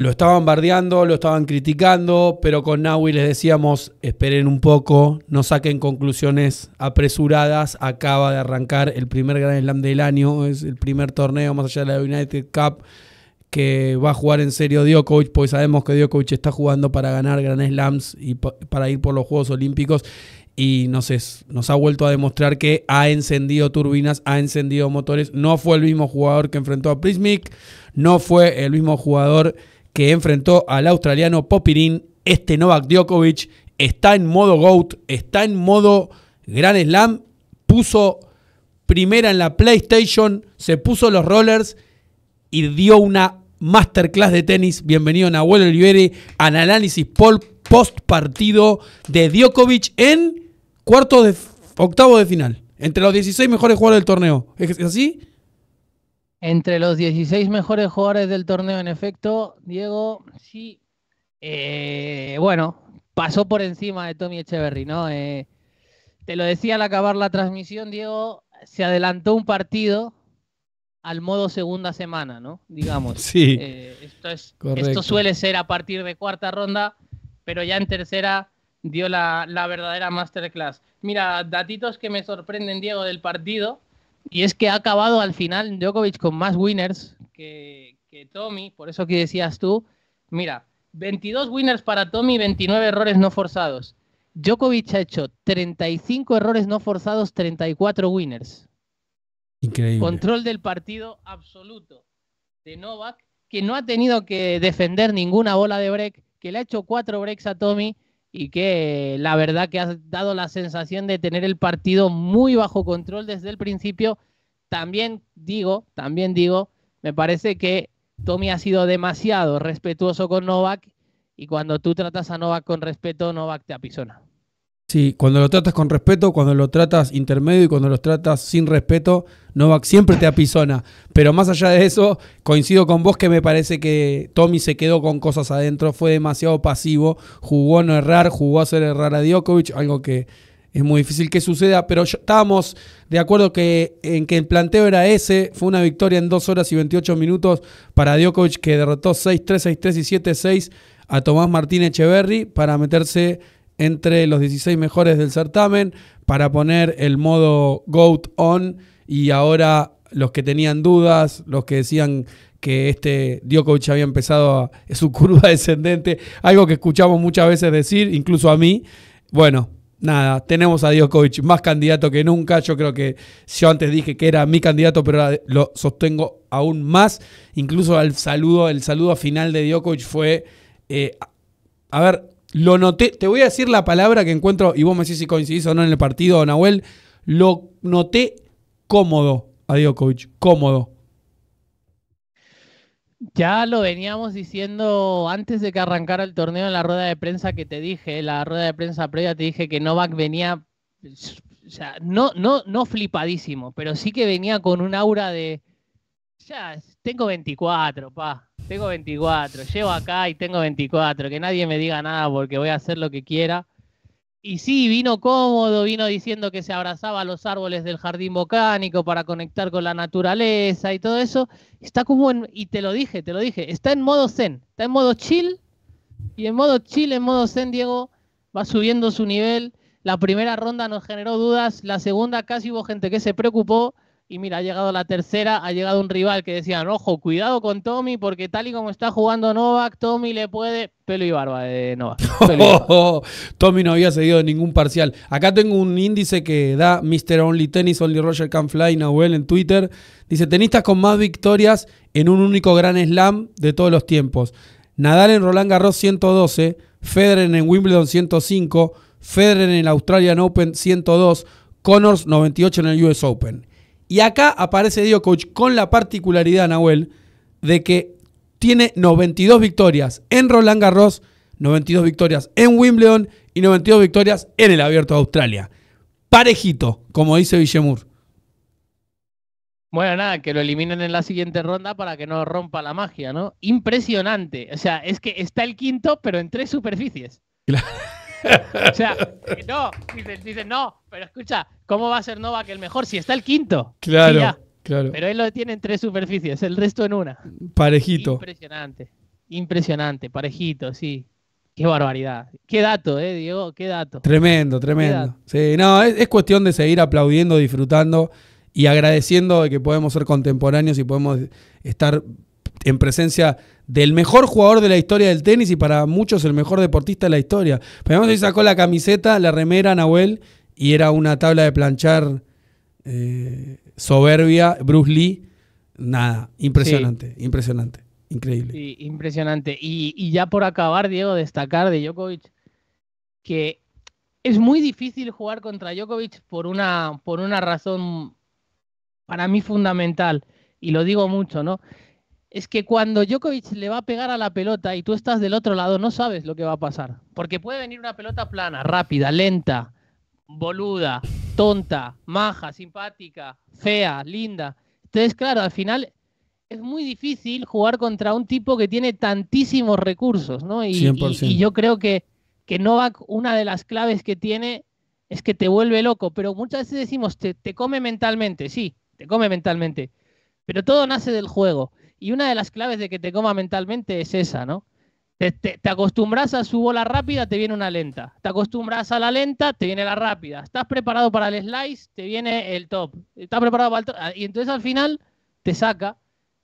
Lo estaban bardeando, lo estaban criticando, pero con Nahui les decíamos, esperen un poco, no saquen conclusiones apresuradas, acaba de arrancar el primer Grand Slam del año, es el primer torneo más allá de la United Cup que va a jugar en serio Djokovic, porque sabemos que Djokovic está jugando para ganar Grand Slams y para ir por los Juegos Olímpicos y nos, nos ha vuelto a demostrar que ha encendido turbinas, ha encendido motores, no fue el mismo jugador que enfrentó a Prismic, no fue el mismo jugador que enfrentó al australiano Popirín, este Novak Djokovic está en modo GOAT, está en modo Gran Slam, puso primera en la PlayStation, se puso los rollers y dio una masterclass de tenis. Bienvenido Nahuel Abuelo al análisis post partido de Djokovic en cuarto de octavo de final, entre los 16 mejores jugadores del torneo. ¿Es así? Entre los 16 mejores jugadores del torneo, en efecto, Diego, sí, eh, bueno, pasó por encima de Tommy Echeverry, ¿no? Eh, te lo decía al acabar la transmisión, Diego, se adelantó un partido al modo segunda semana, ¿no? Digamos. Sí. Eh, esto, suele ser a partir de cuarta ronda, pero ya en tercera dio la, la verdadera masterclass. Mira, datitos que me sorprenden, Diego, del partido. Y es que ha acabado al final Djokovic con más winners que, Tommy, por eso que decías tú, mira, 22 winners para Tommy, 29 errores no forzados. Djokovic ha hecho 35 errores no forzados, 34 winners. Increíble. Control del partido absoluto de Novak, que no ha tenido que defender ninguna bola de break, que le ha hecho cuatro breaks a Tommy y que la verdad que ha dado la sensación de tener el partido muy bajo control desde el principio. También digo, también digo, me parece que Tommy ha sido demasiado respetuoso con Novak y cuando tú tratas a Novak con respeto, Novak te apisona. Sí, cuando lo tratas con respeto, cuando lo tratas intermedio y cuando lo tratas sin respeto, Novak siempre te apisona. Pero más allá de eso, coincido con vos que me parece que Tommy se quedó con cosas adentro, fue demasiado pasivo, jugó a no errar, jugó a hacer errar a Djokovic, algo que es muy difícil que suceda, pero estábamos de acuerdo que, en que el planteo era ese, fue una victoria en 2 horas y 28 minutos para Djokovic que derrotó 6-3, 6-3 y 7-6 a Tomás Martín Echeverry para meterse entre los 16 mejores del certamen para poner el modo GOAT on y ahora los que tenían dudas, los que decían que este Djokovic había empezado su curva descendente, algo que escuchamos muchas veces decir, incluso a mí. Bueno, nada, tenemos a Djokovic más candidato que nunca. Yo creo que yo antes dije que era mi candidato, pero lo sostengo aún más. Incluso el saludo, el saludo final de Djokovic fue, eh, a ver, lo noté, te voy a decir la palabra que encuentro, y vos me decís si coincidís o no en el partido, Nahuel. Lo noté cómodo adiós coach, cómodo. Ya lo veníamos diciendo antes de que arrancara el torneo en la rueda de prensa que te dije, la rueda de prensa previa te dije que Novak venía, o sea, no, no, no flipadísimo, pero sí que venía con un aura de, ya, tengo 24, pa, tengo 24, llevo acá y tengo 24, que nadie me diga nada porque voy a hacer lo que quiera. Y sí, vino cómodo, vino diciendo que se abrazaba a los árboles del jardín bocánico para conectar con la naturaleza y todo eso. Está como en, y te lo dije, te lo dije, está en modo zen, está en modo chill. Y en modo chill, en modo zen, Diego va subiendo su nivel. La primera ronda nos generó dudas, la segunda casi hubo gente que se preocupó y mira, ha llegado la tercera, ha llegado un rival que decía ojo, cuidado con Tommy, porque tal y como está jugando Novak, Tommy le puede. Pelo y barba de Novak. Tommy no había seguido ningún parcial. Acá tengo un índice que da Mr. Only Tennis, Only Roger Can Fly, Nahuel en Twitter. Dice: tenistas con más victorias en un único gran slam de todos los tiempos. Nadal en Roland Garros 112, Federer en Wimbledon 105, Federer en el Australian Open 102, Connors 98 en el US Open. Y acá aparece Dio Coach con la particularidad, Nahuel, de que tiene 92 victorias en Roland Garros, 92 victorias en Wimbledon y 92 victorias en el Abierto de Australia. Parejito, como dice Villemur. Bueno, nada, que lo eliminen en la siguiente ronda para que no rompa la magia, ¿no? Impresionante. O sea, es que está el quinto, pero en tres superficies. O sea, no, dicen, no, pero escucha, ¿cómo va a ser Nova que el mejor si está el quinto? Claro, claro. Pero él lo tiene en tres superficies, el resto en una. Parejito. Impresionante, impresionante, parejito, sí. Qué barbaridad. Qué dato, eh, Diego, qué dato. Tremendo, tremendo. Sí, no, es cuestión de seguir aplaudiendo, disfrutando y agradeciendo de que podemos ser contemporáneos y podemos estar en presencia del mejor jugador de la historia del tenis y para muchos el mejor deportista de la historia. Pero sacó la camiseta, la remera, Nahuel, y era una tabla de planchar eh, soberbia, Bruce Lee. Nada, impresionante, impresionante, increíble. Sí, impresionante. Y, y ya por acabar, Diego, destacar de Djokovic que es muy difícil jugar contra Djokovic por una, por una razón para mí fundamental, y lo digo mucho, ¿no? es que cuando Djokovic le va a pegar a la pelota y tú estás del otro lado, no sabes lo que va a pasar. Porque puede venir una pelota plana, rápida, lenta, boluda, tonta, maja, simpática, fea, linda. Entonces, claro, al final es muy difícil jugar contra un tipo que tiene tantísimos recursos, ¿no? Y, yo creo que, que Novak, una de las claves que tiene es que te vuelve loco, pero muchas veces decimos, te come mentalmente, sí, te come mentalmente, pero todo nace del juego. Y una de las claves de que te coma mentalmente es esa, ¿no? Te, acostumbras a su bola rápida, te viene una lenta. Te acostumbras a la lenta, te viene la rápida. Estás preparado para el slice, te viene el top. Estás preparado para el top. Y entonces al final te saca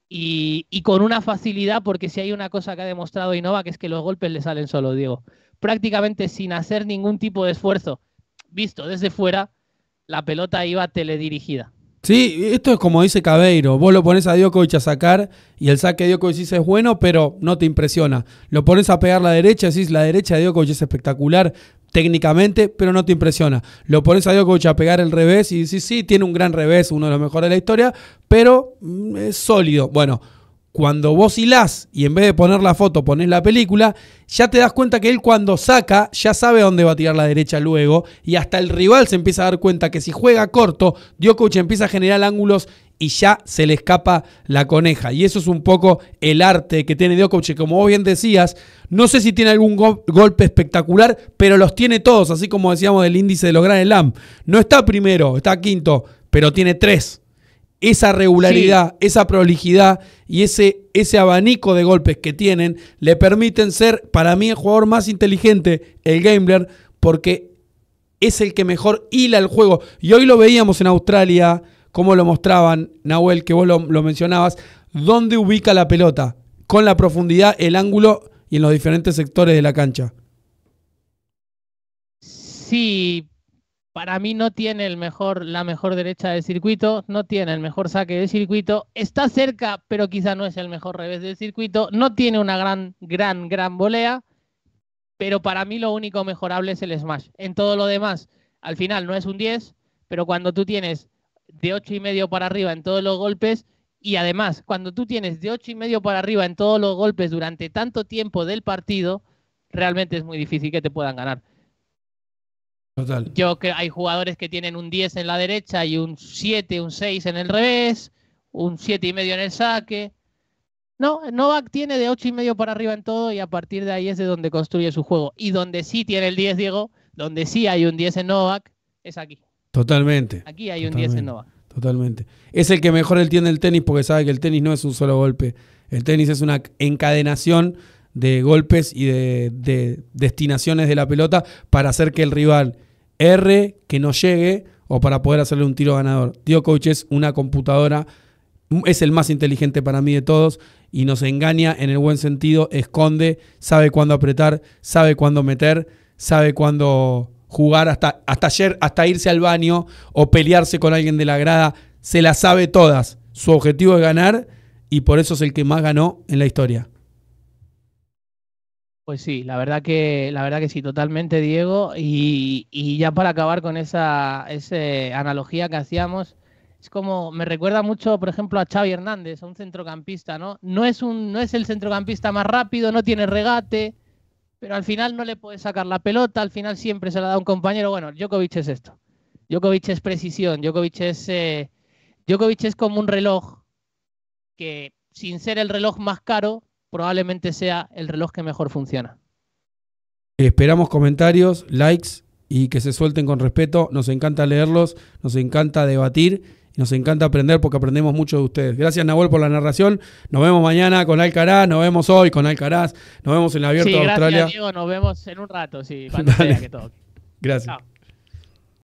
y, con una facilidad, porque si hay una cosa que ha demostrado Innova, que es que los golpes le salen solo, Diego. Prácticamente sin hacer ningún tipo de esfuerzo. Visto desde fuera, la pelota iba teledirigida. Sí, esto es como dice Cabeiro, vos lo pones a Djokovic a sacar y el saque de Djokovic es bueno, pero no te impresiona. Lo pones a pegar la derecha, y decís la derecha de Djokovic es espectacular técnicamente, pero no te impresiona. Lo pones a Djokovic a pegar el revés y decís sí, tiene un gran revés, uno de los mejores de la historia, pero mm, es sólido. Bueno, cuando vos hilás y en vez de poner la foto pones la película, ya te das cuenta que él cuando saca ya sabe dónde va a tirar la derecha luego y hasta el rival se empieza a dar cuenta que si juega corto, Djokovic empieza a generar ángulos y ya se le escapa la coneja. Y eso es un poco el arte que tiene Djokovic. Como vos bien decías, no sé si tiene algún golpe espectacular, pero los tiene todos, así como decíamos del índice de los Grandes LAM. No está primero, está quinto, pero tiene tres esa regularidad, esa prolijidad y ese, ese abanico de golpes que tienen le permiten ser, para mí, el jugador más inteligente, el gambler, porque es el que mejor hila el juego. Y hoy lo veíamos en Australia, como lo mostraban, Nahuel, que vos lo mencionabas, dónde ubica la pelota, con la profundidad, el ángulo y en los diferentes sectores de la cancha. Sí, para mí no tiene el mejor, la mejor derecha del circuito, no tiene el mejor saque del circuito, está cerca, pero quizá no es el mejor revés del circuito, no tiene una gran, gran, gran volea, pero para mí lo único mejorable es el smash. En todo lo demás, al final no es un 10, pero cuando tú tienes de 8 y medio para arriba en todos los golpes, y además, cuando tú tienes de 8 y medio para arriba en todos los golpes durante tanto tiempo del partido, realmente es muy difícil que te puedan ganar. Yo que hay jugadores que tienen un 10 en la derecha y un 7, un 6 en el revés, un 7 y medio en el saque. No, Novak tiene de 8 y medio para arriba en todo y a partir de ahí es de donde construye su juego. Y donde sí tiene el 10, Diego, donde sí hay un 10 en Novak, es aquí. Totalmente. Aquí hay un 10 en Novak. Totalmente. Es el que mejor entiende el tenis porque sabe que el tenis no es un solo golpe. El tenis es una encadenación de golpes y de, de destinaciones de la pelota para hacer que el rival R que no llegue o para poder hacerle un tiro ganador. Tío Coach es una computadora, es el más inteligente para mí de todos y nos engaña en el buen sentido, esconde, sabe cuándo apretar, sabe cuándo meter, sabe cuándo jugar hasta, hasta ayer, hasta irse al baño o pelearse con alguien de la grada, se las sabe todas. Su objetivo es ganar y por eso es el que más ganó en la historia. Pues sí, la verdad que, la verdad que sí, totalmente, Diego. Y, y ya para acabar con esa, analogía que hacíamos, es como, me recuerda mucho, por ejemplo, a Xavi Hernández, a un centrocampista, ¿no? No es, un, no es el centrocampista más rápido, no tiene regate, pero al final no le puede sacar la pelota, al final siempre se la da a un compañero. Bueno, Djokovic es esto. Djokovic es precisión, Djokovic es, eh, Djokovic es como un reloj que, sin ser el reloj más caro, probablemente sea el reloj que mejor funciona. Esperamos comentarios, likes y que se suelten con respeto. Nos encanta leerlos, nos encanta debatir y nos encanta aprender porque aprendemos mucho de ustedes. Gracias, Nahuel, por la narración. Nos vemos mañana con Alcaraz, nos vemos hoy con Alcaraz, nos vemos en el Abierto sí, gracias, Australia. Diego, nos vemos en un rato, sí, fantástico. Gracias.